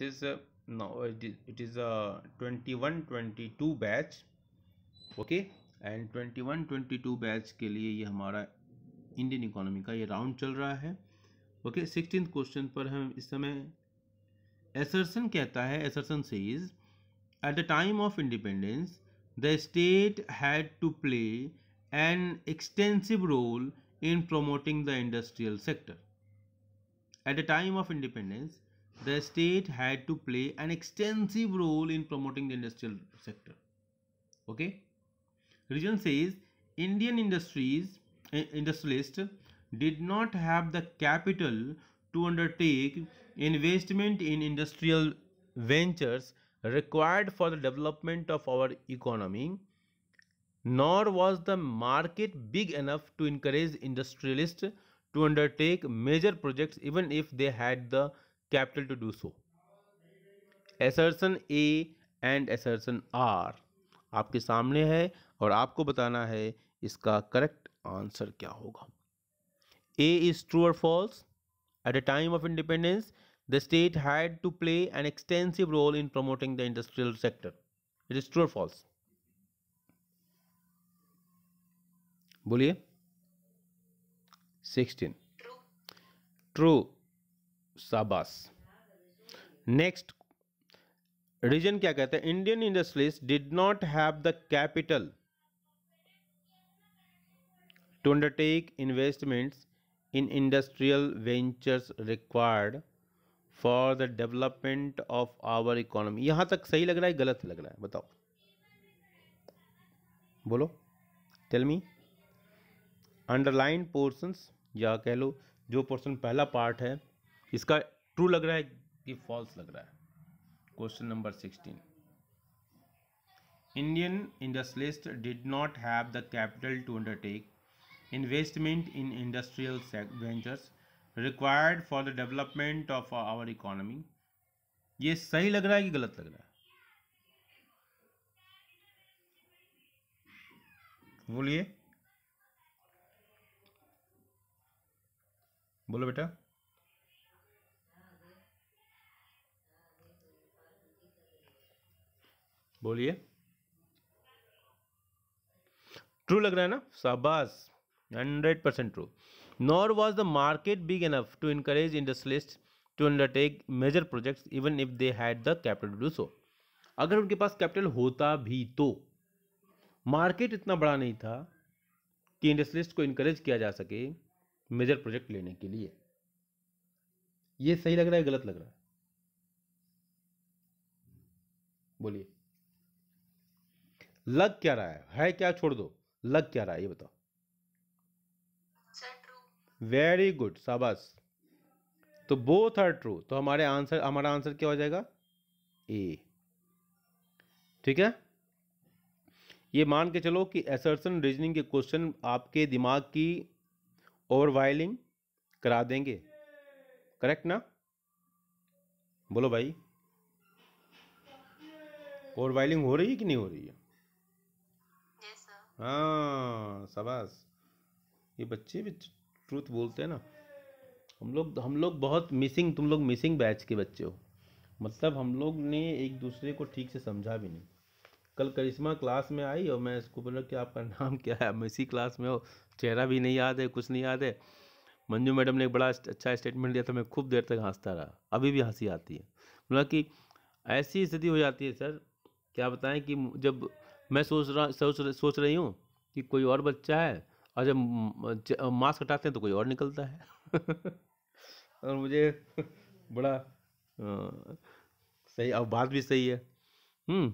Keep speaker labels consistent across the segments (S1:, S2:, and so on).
S1: it is uh, no it is, it is 21 22 batch okay and 21 22 batch के लिए ये हमारा इंडियन इकोनॉमी का ये राउंड चल रहा है ओके सिक्सटीन क्वेश्चन पर हम इस समय एसरसन कहता है एसरसन से is at the time of independence the state had to play an extensive role in promoting the industrial sector at the time of independence the state had to play an extensive role in promoting the industrial sector. Okay. Region says Indian industries eh, industrialists did not have the capital to undertake investment in industrial ventures required for the development of our economy nor was the market big enough to encourage industrialists to undertake major projects even if they had the capital to do so. Assertion A and assertion R आपके सामने है और आपको बताना है इसका correct answer क्या होगा ए इज ट्रू और false at a time of independence the state had to play an extensive role in promoting the industrial sector it is true और फॉल्स बोलिए सिक्सटीन ट्रू शाबाश नेक्स्ट रीजन क्या कहते हैं Indian industries did not have the capital to undertake investments in industrial ventures required for the development of our economy यहां तक सही लग रहा है गलत लग रहा है बताओ बोलो टेल मी अंडरलाइन पोर्शंस या कह लो जो पोर्शन पहला पार्ट है इसका ट्रू लग रहा है कि फॉल्स लग रहा है question number sixteen Indian industrialist did not have the capital to undertake investment in industrial ventures required for the development of our economy ये सही लग रहा है कि गलत लग रहा है बोलिए बोलो बेटा बोलिए ट्रू लग रहा है ना शाबाश hundred percent true nor was the market big enough to encourage industrialist to undertake major projects even if they had the capital do so अगर उनके पास कैपिटल होता भी तो मार्केट इतना बड़ा नहीं था कि इंडस्ट्रियलिस्ट को इनकरेज किया जा सके मेजर प्रोजेक्ट लेने के लिए ये सही लग रहा है गलत लग रहा है बोलिए लग क्या रहा है है क्या छोड़ दो लग क्या रहा है ये बताओ वेरी गुड शाबाश तो बोथ आर ट्रू तो हमारे आंसर हमारा आंसर क्या हो जाएगा ए ठीक है ये मान के चलो कि एसर्सन रीजनिंग के क्वेश्चन आपके दिमाग की ओवरवाइलिंग करा देंगे करेक्ट ना बोलो भाई ओवरवाइलिंग हो रही है कि नहीं हो रही है हाँ शाबाश ये बच्चे भी ट्रूथ बोलते हैं ना हम लोग हम लोग बहुत मिसिंग तुम लोग मिसिंग बैच के बच्चे हो मतलब हम लोग ने एक दूसरे को ठीक से समझा भी नहीं कल करिश्मा क्लास में आई और मैं इसको बोला कि आपका नाम क्या है मैं इसी क्लास में हो चेहरा भी नहीं याद है कुछ नहीं याद है मंजू मैडम ने एक बड़ा अच्छा स्टेटमेंट दिया था मैं खूब देर तक हंसता रहा अभी भी हंसी आती है बोला कि ऐसी स्थिति हो जाती है सर क्या बताएं कि जब मैं सोच रहा सोच सोच रही हूँ कि कोई और बच्चा है और जब मास्क हटाते हैं तो कोई और निकलता है और मुझे बड़ा आ, सही अब बात भी सही है हम्म,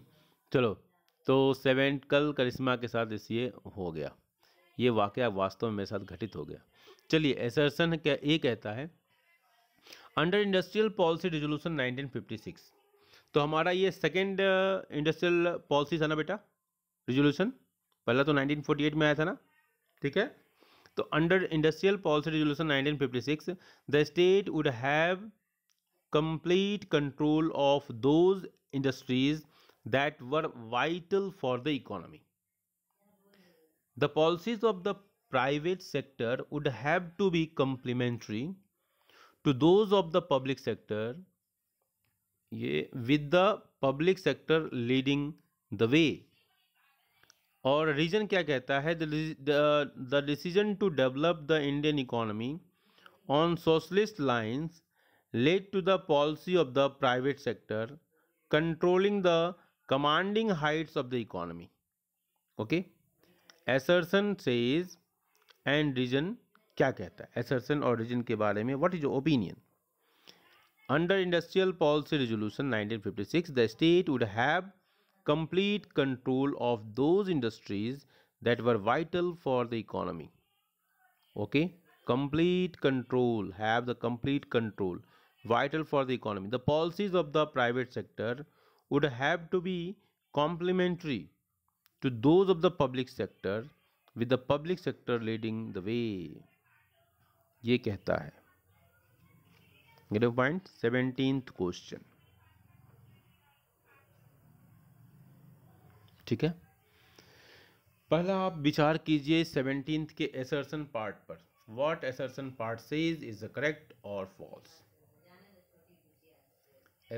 S1: चलो तो कल करिश्मा के साथ इसलिए हो गया ये वाक़ वास्तव में मेरे साथ घटित हो गया चलिए एसरसन क्या ये कहता है अंडर इंडस्ट्रियल पॉलिसी रिजोल्यूशन 1956 तो हमारा ये सेकेंड इंडस्ट्रियल पॉलिसी था ना बेटा रिजोल्यूशन पहला तो 1948 में आया था ना ठीक है तो under industrial policy resolution 1956 the state would have complete control of those industries that were vital for the economy the policies of the private sector would have to be complementary to those of the public sector ये with the public sector leading the way और reason क्या कहता है the decision to develop the Indian economy on socialist lines led to the policy of the private sector controlling the commanding heights of the economy okay assertion says and reason क्या कहता है assertion और reason के बारे में what is opinion under industrial policy resolution 1956 the state would have complete control of those industries that were vital for the economy. Okay, complete control, have the complete control, vital for the economy. The policies of the private sector would have to be complementary to those of the public sector with the public sector leading the way. ये कहता है Negative point, 17th question. ठीक है पहला आप विचार कीजिए seventeen के एसर्सन पार्ट पर what assertion part says is correct और फॉल्स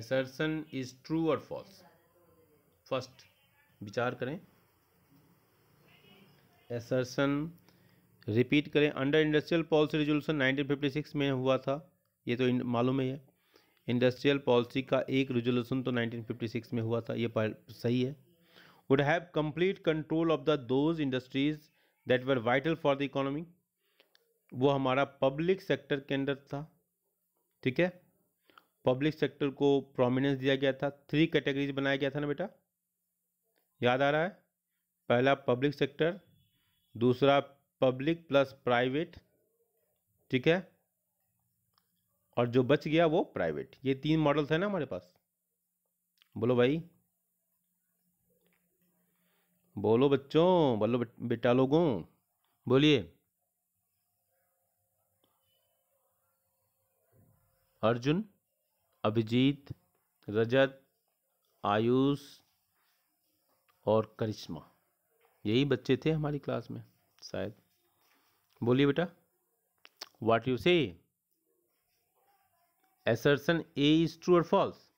S1: एसर्सन इज ट्रू और फॉल्स फर्स्ट विचार करें एसर्सन रिपीट करें अंडर इंडस्ट्रियल पॉलिसी रेजोल्यूशन 1956 में हुआ था ये तो मालूम ही है इंडस्ट्रियल पॉलिसी का एक रेजोल्यूशन तो 1956 में हुआ था ये सही है would have complete control of the those industries that were vital for the economy वो हमारा पब्लिक सेक्टर के अंदर था ठीक है पब्लिक सेक्टर को प्रोमिनेंस दिया गया था थ्री कैटेगरीज बनाया गया था ना बेटा याद आ रहा है पहला पब्लिक सेक्टर दूसरा पब्लिक प्लस प्राइवेट ठीक है और जो बच गया वो प्राइवेट ये तीन मॉडल है ना हमारे पास बोलो भाई बोलो बच्चों बोलो बेटा लोगों बोलिए अर्जुन अभिजीत रजत आयुष और करिश्मा यही बच्चे थे हमारी क्लास में शायद बोलिए बेटा what you say assertion A is true और false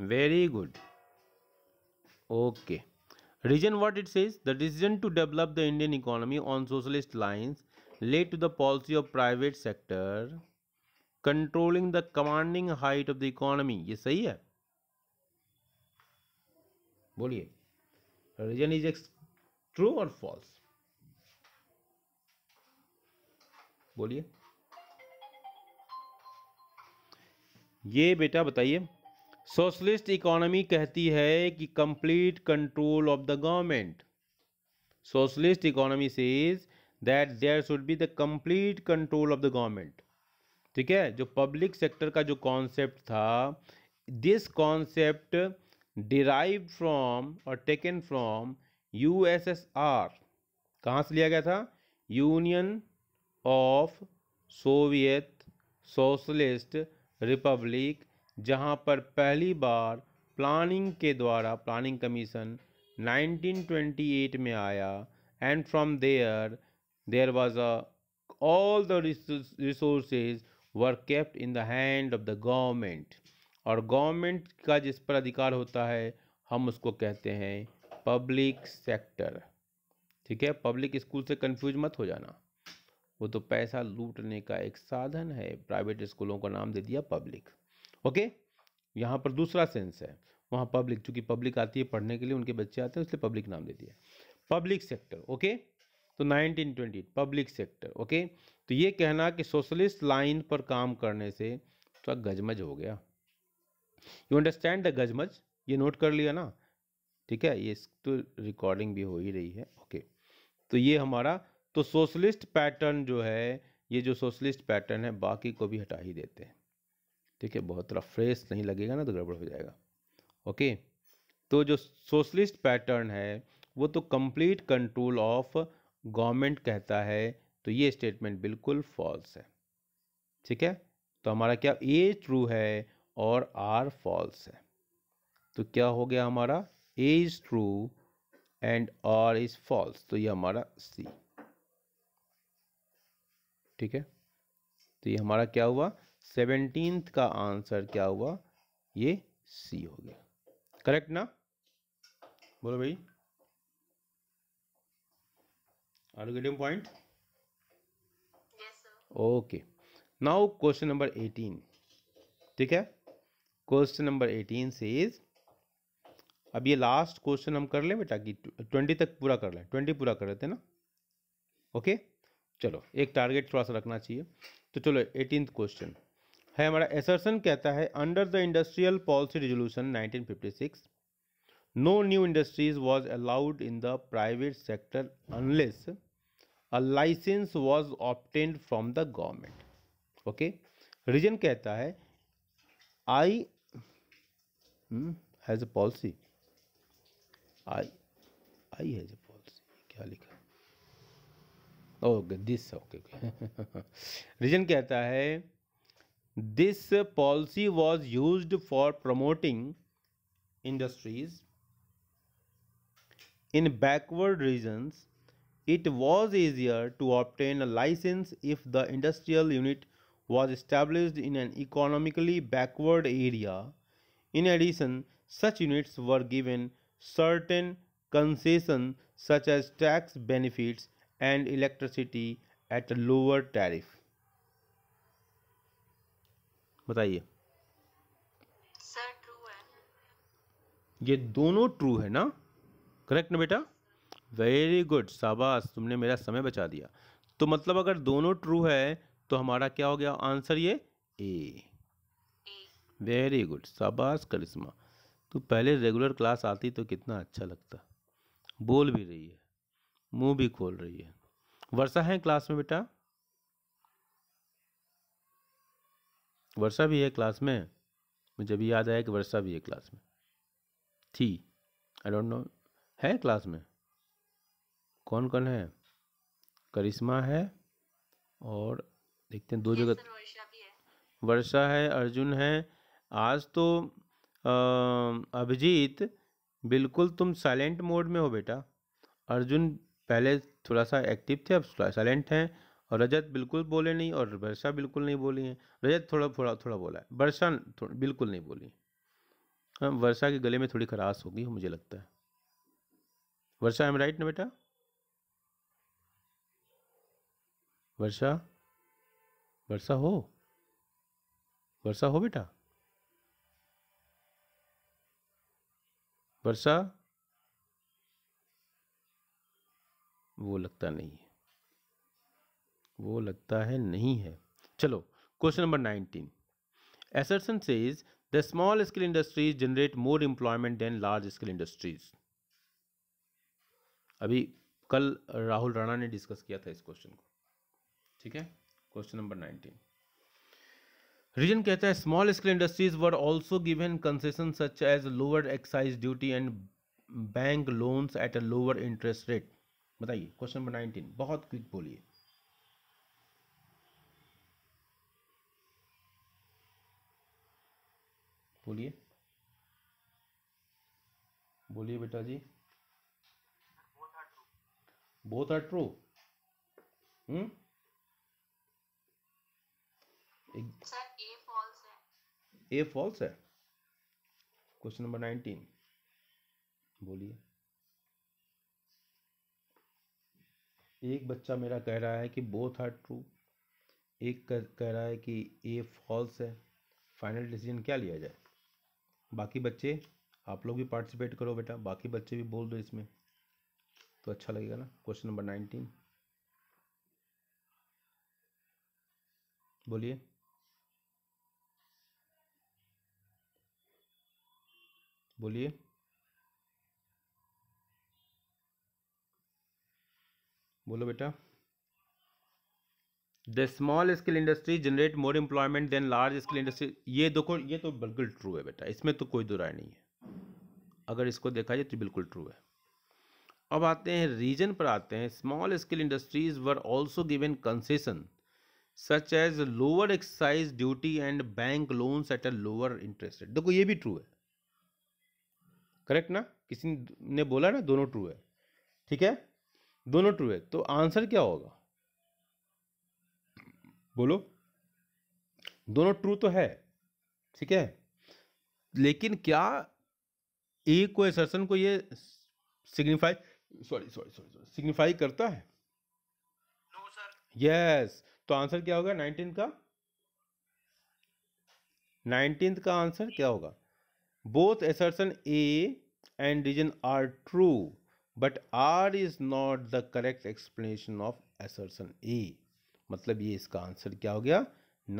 S1: very good okay reason what it's is the decision to develop the Indian economy on socialist lines led to the policy of private sector controlling the commanding height of the economy ये सही है बोलिए reason is X true और false बोलिए ये बेटा बताइए socialist economy कहती है कि complete control of the government socialist economy says that there should be the complete control of the government ठीक है जो पब्लिक सेक्टर का जो कॉन्सेप्ट था दिस कॉन्सेप्ट डिराइव फ्रॉम और taken from U S S R कहाँ से लिया गया था union of Soviet socialist republic जहां पर पहली बार प्लानिंग के द्वारा प्लानिंग कमीशन 1928 में आया and from there there was a all the resources were kept in the hand of the government और गवर्नमेंट का जिस पर अधिकार होता है हम उसको कहते हैं पब्लिक सेक्टर ठीक है पब्लिक स्कूल से कंफ्यूज मत हो जाना वो तो पैसा लूटने का एक साधन है प्राइवेट स्कूलों का नाम दे दिया पब्लिक ओके यहाँ पर दूसरा सेंस है वहाँ पब्लिक चूंकि पब्लिक आती है पढ़ने के लिए उनके बच्चे आते हैं इसलिए पब्लिक नाम दे दिया पब्लिक सेक्टर ओके तो 1920 पब्लिक सेक्टर ओके तो ये कहना कि सोशलिस्ट लाइन पर काम करने से तो गजमज हो गया यू अंडरस्टैंड द गजमज ये नोट कर लिया ना ठीक है ये तो रिकॉर्डिंग भी हो ही रही है ओके तो ये हमारा तो सोशलिस्ट पैटर्न जो है ये जो सोशलिस्ट पैटर्न है बाकी को भी हटा ही देते हैं ठीक है बहुत थोड़ा फ्रेश नहीं लगेगा ना तो गड़बड़ हो जाएगा ओके तो जो सोशलिस्ट पैटर्न है वो तो कंप्लीट कंट्रोल ऑफ गवर्नमेंट कहता है तो ये स्टेटमेंट बिल्कुल फॉल्स है ठीक है तो हमारा क्या ए ट्रू है और आर फॉल्स है तो क्या हो गया हमारा A is true and R is false तो ये हमारा सी ठीक है तो ये हमारा क्या हुआ सेवनटीन का आंसर क्या हुआ ये सी हो गया करेक्ट ना बोलो भाई R point okay now question number eighteen ठीक है क्वेश्चन नंबर एटीन से इज अब ये लास्ट क्वेश्चन हम कर लें बेटा कि ट्वेंटी तक पूरा कर लें ट्वेंटी पूरा कर लेते ना ओके चलो एक टारगेट थोड़ा सा रखना चाहिए तो चलो एटीन क्वेश्चन है हमारा एसर्सन कहता है under the industrial policy resolution 1956 no new industries was allowed in the private sector unless a licence was obtained from the government okay reason कहता है I has a policy I I has a policy क्या लिखा okay this okay reason कहता है This policy was used for promoting industries in backward regions. It was easier to obtain a license if the industrial unit was established in an economically backward area. In addition, such units were given certain concessions such as tax benefits and electricity at a lower tariff. बताइए ये दोनों true है ना correct ना बेटा very good शाबाश तुमने मेरा समय बचा दिया तो मतलब अगर दोनों ट्रू है तो हमारा क्या हो गया आंसर ये ए वेरी गुड शाबाश करिश्मा तो पहले रेगुलर क्लास आती तो कितना अच्छा लगता बोल भी रही है मुंह भी खोल रही है वर्षा है क्लास में बेटा वर्षा भी है क्लास में मुझे अभी याद आया कि वर्षा भी है क्लास में थी आई डोंट नो है क्लास में कौन कौन है करिश्मा है और देखते हैं दो जगह है। वर्षा है अर्जुन है आज तो अभिजीत बिल्कुल तुम साइलेंट मोड में हो बेटा अर्जुन पहले थोड़ा सा एक्टिव थे अब साइलेंट हैं और रजत बिल्कुल बोले नहीं और वर्षा बिल्कुल नहीं बोली है रजत थोड़ा थोड़ा थोड़ा बोला है वर्षा बिल्कुल नहीं बोली हाँ वर्षा के गले में थोड़ी खराश होगी मुझे लगता है वर्षा एम राइट ना बेटा वर्षा वर्षा हो वर्षा हो बेटा वर्षा वो लगता नहीं है वो लगता है नहीं है चलो question number nineteen assertion says the small scale industries generate more employment than large scale industries अभी कल राहुल राणा ने डिस्कस किया था इस क्वेश्चन को ठीक है क्वेश्चन नंबर नाइनटीन रीजन कहता है small scale industries were also given concession such as lower excise duty and bank loans at a lower interest rate बताइए क्वेश्चन नंबर नाइनटीन बहुत क्विक बोलिए बोलिए बोलिए बेटा जी both are true hmm A false है क्वेश्चन नंबर नाइनटीन बोलिए एक बच्चा मेरा कह रहा है कि बोथ आर ट्रू एक कह रहा है कि ए फॉल्स है फाइनल डिसीजन क्या लिया जाए बाकी बच्चे आप लोग भी पार्टिसिपेट करो बेटा बाकी बच्चे भी बोल दो इसमें तो अच्छा लगेगा ना क्वेश्चन नंबर नाइनटीन बोलिए बोलिए बोलो बेटा the small skill industry generate more employment than large skill industry ये देखो ये तो बिल्कुल ट्रू है बेटा इसमें तो कोई दो राय नहीं है अगर इसको देखा जाए तो बिल्कुल ट्रू है अब आते हैं रीजन पर आते हैं small skill industries were also given concession such as lower excise duty and bank loans at a lower interest rate देखो ये भी ट्रू है करेक्ट ना किसी ने बोला ना दोनों ट्रू है ठीक है दोनों ट्रू है तो आंसर क्या होगा बोलो दोनों ट्रू तो है ठीक है लेकिन क्या ए को एसर्सन को ये signify sorry sorry sorry sorry signify करता है यस no, yes. तो आंसर क्या होगा नाइनटीन का नाइनटीन का आंसर क्या होगा both assertion A and reason R true but R is not the correct explanation of assertion A मतलब ये इसका आंसर क्या हो गया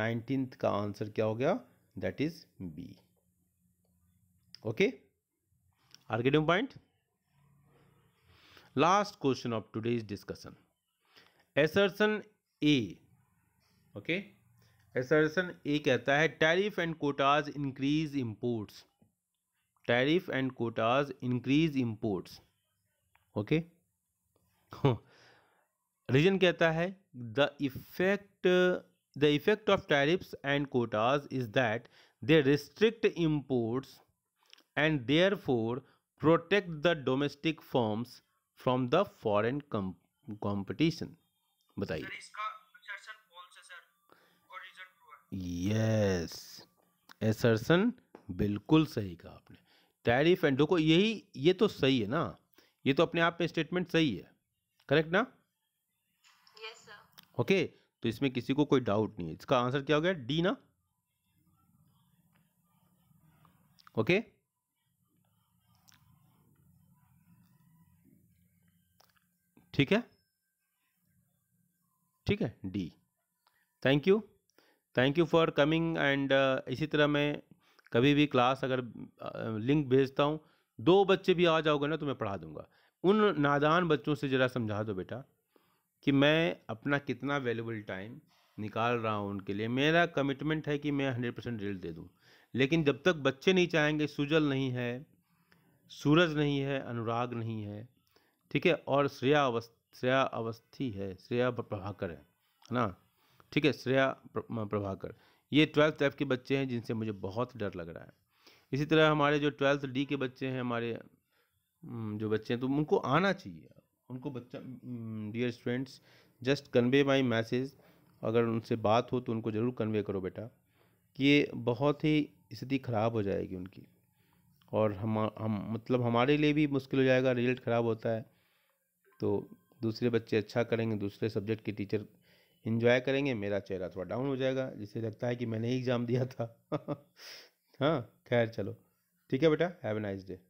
S1: नाइनटीन्थ का आंसर क्या हो गया that is B okay are getting point last question of today's discussion assertion A okay assertion A कहता है tariff and quotas increase imports tariff and quotas increase imports okay reason कहता है the effect the effect of tariffs and quotas is that they restrict imports and therefore protect the domestic firms from the foreign competition बताइए yes assertion बिल्कुल सही कहा आपने tariff and देखो यही ये तो सही है ना ये तो अपने आप में स्टेटमेंट सही है करेक्ट ना ओके तो इसमें किसी को कोई डाउट नहीं है इसका आंसर क्या हो गया डी ना ओके ठीक है ठीक है D thank you thank you for coming and इसी तरह मैं कभी भी क्लास अगर लिंक uh, भेजता हूँ दो बच्चे भी आ जाओगे ना तो मैं पढ़ा दूंगा उन नादान बच्चों से ज़रा समझा दो बेटा कि मैं अपना कितना वैल्यूबल टाइम निकाल रहा हूँ उनके लिए मेरा कमिटमेंट है कि मैं हंड्रेड परसेंट रिजल्ट दे दूँ लेकिन जब तक बच्चे नहीं चाहेंगे सुजल नहीं है सूरज नहीं है अनुराग नहीं है ठीक है और श्रेया अवस्थ श्रेया अवस्थी है श्रेया प्रभाकर है ना ठीक है श्रेया प्रभाकर ये ट्वेल्थ टाइप के बच्चे हैं जिनसे मुझे बहुत डर लग रहा है इसी तरह हमारे जो ट्वेल्थ डी के बच्चे हैं हमारे जो बच्चे हैं तो उनको आना चाहिए उनको बच्चा dear students just convey my message अगर उनसे बात हो तो उनको ज़रूर कन्वे करो बेटा कि ये बहुत ही स्थिति ख़राब हो जाएगी उनकी और हम हम मतलब हमारे लिए भी मुश्किल हो जाएगा रिजल्ट ख़राब होता है तो दूसरे बच्चे अच्छा करेंगे दूसरे सब्जेक्ट के टीचर इन्जॉय करेंगे मेरा चेहरा थोड़ा डाउन हो जाएगा जिससे लगता है कि मैंने ही एग्ज़ाम दिया था हाँ खैर चलो ठीक है बेटा हैव ए नाइस डे